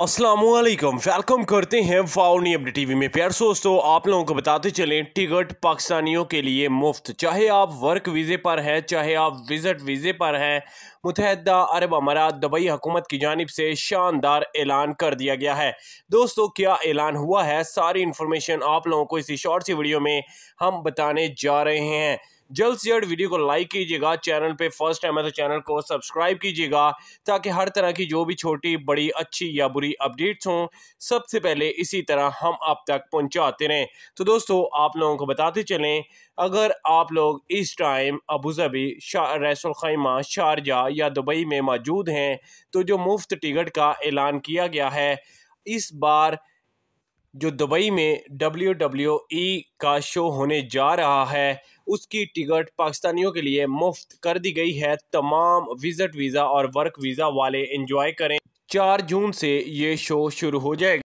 Aslam welcome करते हैं फाउनी update TV में प्यार दोस्तों आप लोगों को बताते चलें टिकट पाकिस्तानियों के लिए मुफ्त चाहे आप वर्क वीज़े पर हैं चाहे आप विज़िट वीज़े पर हैं मुतहदा अरब अमारात दुबई हुकूमत की जानब से शानदार ऐलान कर दिया गया है दोस्तों क्या ऐलान हुआ है सारी इन्फॉर्मेशन आप लोगों को इसी शॉर्ट सी वीडियो में हम बताने जा रहे हैं जल्द से जल्द वीडियो को लाइक कीजिएगा चैनल पे फर्स्ट टाइम है तो चैनल को सब्सक्राइब कीजिएगा ताकि हर तरह की जो भी छोटी बड़ी अच्छी या बुरी अपडेट्स हों सबसे पहले इसी तरह हम आप तक पहुंचाते रहें तो दोस्तों आप लोगों को बताते चलें अगर आप लोग इस टाइम अबूज़बी शाह खैमा शारजा या दुबई में मौजूद हैं तो जो मुफ्त टिकट का ऐलान किया गया है इस बार जो दुबई में डब्ल्यू डब्ल्यू ई का शो होने जा रहा है उसकी टिकट पाकिस्तानियों के लिए मुफ्त कर दी गई है तमाम विज़िट वीज़ा और वर्क वीज़ा वाले इंजॉय करें चार जून से ये शो शुरू हो जाएगा